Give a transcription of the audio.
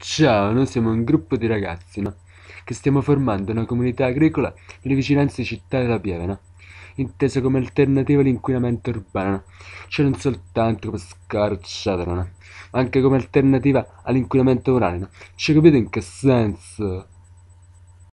Ciao, noi siamo un gruppo di ragazzi, no? Che stiamo formando una comunità agricola nelle vicinanze di città della Pievena, intesa come alternativa all'inquinamento urbano, no? cioè non soltanto come scarciatela, no? ma anche come alternativa all'inquinamento uranio, no? Ci capite in che senso?